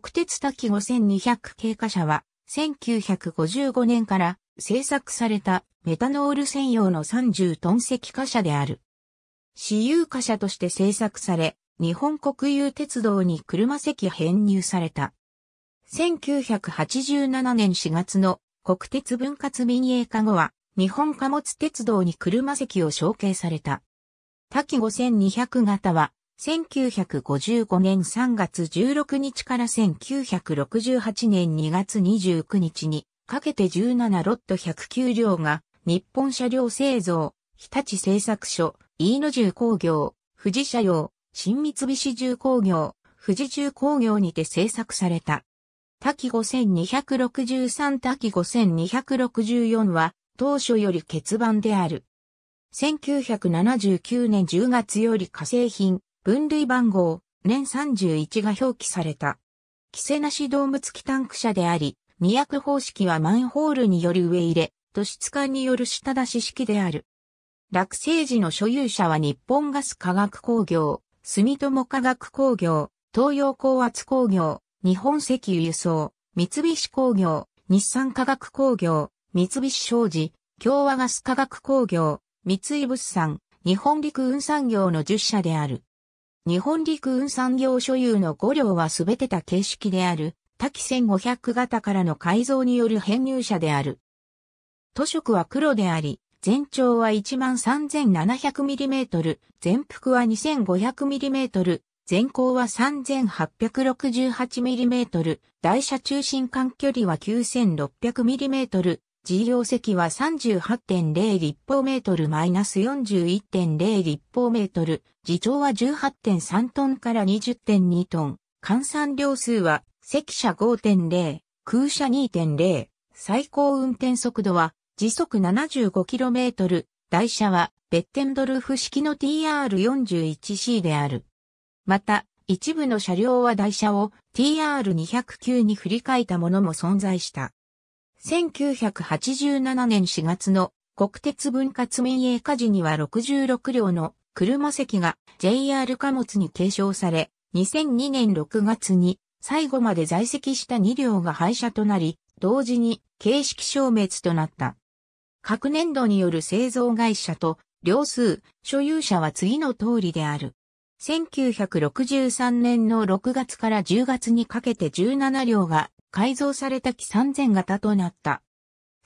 国鉄滝5200経過車は、1955年から製作されたメタノール専用の30トン積貨車である。私有貨車として製作され、日本国有鉄道に車席編入された。1987年4月の国鉄分割民営化後は、日本貨物鉄道に車席を承継された。滝5200型は、1955年3月16日から1968年2月29日にかけて17ロット109両が日本車両製造、日立製作所、飯野重工業、富士車両、新三菱重工業、富士重工業にて製作された。滝5263滝5264は当初より欠番である。1979年10月より化成品、分類番号、年31が表記された。規制なし動物機ンク車であり、二役方式はマンホールによる上入れ、都市管による下出し式である。落成時の所有者は日本ガス化学工業、住友化学工業、東洋高圧工業、日本石油輸送、三菱工業、日産化学工業、三菱商事、共和ガス化学工業、三井物産、日本陸運産業の10社である。日本陸運産業所有の5両はすべてた形式である、多機1500型からの改造による編入車である。塗色は黒であり、全長は 13,700mm、全幅は 2500mm、全高は 3868mm、台車中心間距離は 9600mm、自容席は38.0立方メートルマイナス41.0立方メートル、自重は18.3トンから20.2トン、換算量数は席車5.0、空車2.0、最高運転速度は時速 75km、台車はベッテンドルフ式の TR41C である。また、一部の車両は台車を TR209 に振り替えたものも存在した。1987年4月の国鉄分割民営化時には66両の車席が JR 貨物に継承され、2002年6月に最後まで在籍した2両が廃車となり、同時に形式消滅となった。各年度による製造会社と両数、所有者は次の通りである。1963年の6月から10月にかけて17両が改造された機3000型となった。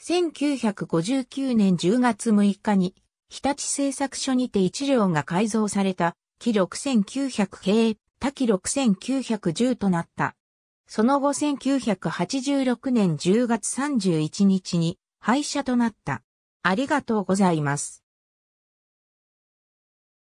1959年10月6日に、日立製作所にて1両が改造された、機6900平、多機6910となった。その後1986年10月31日に廃車となった。ありがとうございます。